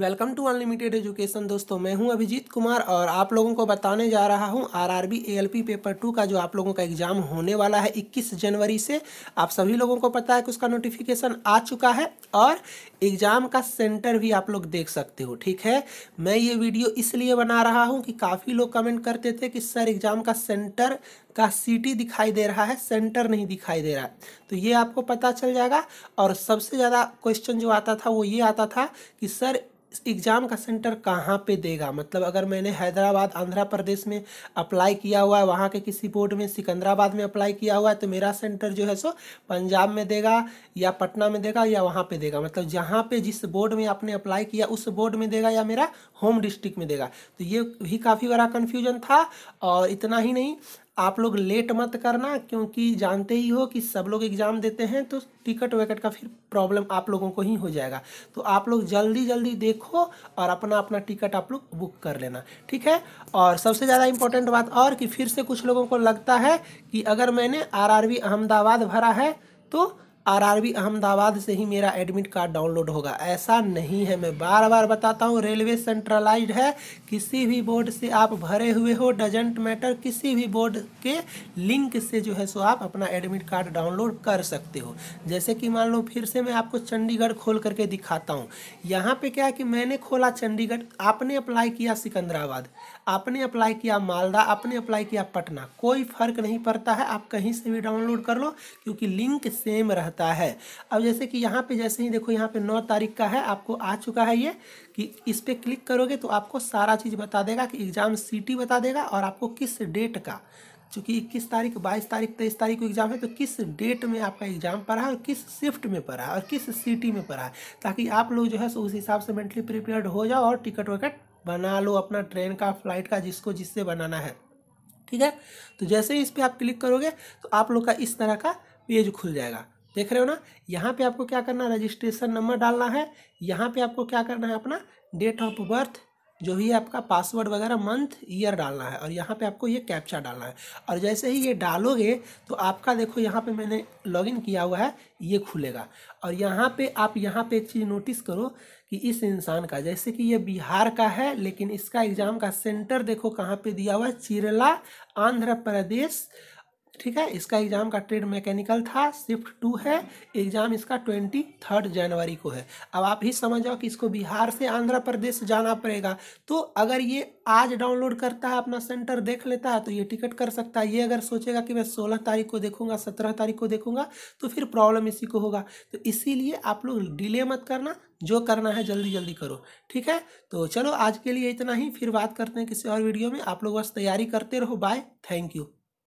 welcome to unlimited education दोस्तों मैं हूं अभिजीत कुमार और आप लोगों को बताने जा रहा हूं आरआरबी एएलपी पेपर टू का जो आप लोगों का एग्ज़ाम होने वाला है 21 जनवरी से आप सभी लोगों को पता है कि उसका नोटिफिकेशन आ चुका है और एग्ज़ाम का सेंटर भी आप लोग देख सकते हो ठीक है मैं ये वीडियो इसलिए बना रहा हूँ कि काफ़ी लोग कमेंट करते थे कि सर एग्ज़ाम का सेंटर का सिटी दिखाई दे रहा है सेंटर नहीं दिखाई दे रहा है तो ये आपको पता चल जाएगा और सबसे ज़्यादा क्वेश्चन जो आता था वो ये आता था कि सर एग्ज़ाम का सेंटर कहाँ पे देगा मतलब अगर मैंने हैदराबाद आंध्र प्रदेश में अप्लाई किया हुआ है वहाँ के किसी बोर्ड में सिकंदराबाद में अप्लाई किया हुआ है तो मेरा सेंटर जो है सो पंजाब में देगा या पटना में देगा या वहाँ पे देगा मतलब जहाँ पे जिस बोर्ड में आपने अप्लाई किया उस बोर्ड में देगा या मेरा होम डिस्ट्रिक्ट में देगा तो ये भी काफ़ी बड़ा कन्फ्यूजन था और इतना ही नहीं आप लोग लेट मत करना क्योंकि जानते ही हो कि सब लोग एग्ज़ाम देते हैं तो टिकट विकट का फिर प्रॉब्लम आप लोगों को ही हो जाएगा तो आप लोग जल्दी जल्दी देखो और अपना अपना टिकट आप लोग बुक कर लेना ठीक है और सबसे ज़्यादा इम्पोर्टेंट बात और कि फिर से कुछ लोगों को लगता है कि अगर मैंने आर अहमदाबाद भरा है तो आरआरबी अहमदाबाद से ही मेरा एडमिट कार्ड डाउनलोड होगा ऐसा नहीं है मैं बार बार बताता हूँ रेलवे सेंट्रलाइज है किसी भी बोर्ड से आप भरे हुए हो डजेंट मैटर किसी भी बोर्ड के लिंक से जो है सो आप अपना एडमिट कार्ड डाउनलोड कर सकते हो जैसे कि मान लो फिर से मैं आपको चंडीगढ़ खोल करके दिखाता हूँ यहाँ पर क्या है कि मैंने खोला चंडीगढ़ आपने अप्लाई किया सिकंदराबाद आपने अप्लाई किया मालदा आपने अप्लाई किया पटना कोई फर्क नहीं पड़ता है आप कहीं से भी डाउनलोड कर लो क्योंकि लिंक सेम रहता रहता है अब जैसे कि यहाँ पे जैसे ही देखो यहाँ पे नौ तारीख का है आपको आ चुका है ये कि इस पर क्लिक करोगे तो आपको सारा चीज़ बता देगा कि एग्ज़ाम सिटी बता देगा और आपको किस डेट का चूँकि इक्कीस तारीख बाईस तारीख तेईस तारीख को एग्ज़ाम है तो किस डेट में आपका एग्ज़ाम पड़ा है और किस शिफ्ट में पड़ा है और किस सिटी में पड़ा है ताकि आप लोग जो है सो उस हिसाब से मेंटली प्रिपेयर्ड हो जाओ और टिकट विकट बना लो अपना ट्रेन का फ्लाइट का जिसको जिससे बनाना है ठीक है तो जैसे ही इस पर आप क्लिक करोगे तो आप लोग का इस तरह का पेज खुल जाएगा देख रहे हो ना यहाँ पे आपको क्या करना है रजिस्ट्रेशन नंबर डालना है यहाँ पे आपको क्या करना है अपना डेट ऑफ बर्थ जो भी आपका पासवर्ड वगैरह मंथ ईयर डालना है और यहाँ पे आपको ये कैप्चा डालना है और जैसे ही ये डालोगे तो आपका देखो यहाँ पे मैंने लॉगिन किया हुआ है ये खुलेगा और यहाँ पे आप यहाँ पे एक चीज़ नोटिस करो कि इस इंसान का जैसे कि ये बिहार का है लेकिन इसका एग्ज़ाम का सेंटर देखो कहाँ पे दिया हुआ है चिरला आंध्र प्रदेश ठीक है इसका एग्ज़ाम का ट्रेड मैकेनिकल था शिफ्ट टू है एग्ज़ाम इसका ट्वेंटी थर्ड जनवरी को है अब आप ही समझ जाओ कि इसको बिहार से आंध्र प्रदेश जाना पड़ेगा तो अगर ये आज डाउनलोड करता है अपना सेंटर देख लेता है तो ये टिकट कर सकता है ये अगर सोचेगा कि मैं सोलह तारीख को देखूंगा सत्रह तारीख को देखूंगा तो फिर प्रॉब्लम इसी को होगा तो इसीलिए आप लोग डिले मत करना जो करना है जल्दी जल्दी करो ठीक है तो चलो आज के लिए इतना ही फिर बात करते हैं किसी और वीडियो में आप लोग बस तैयारी करते रहो बाय थैंक यू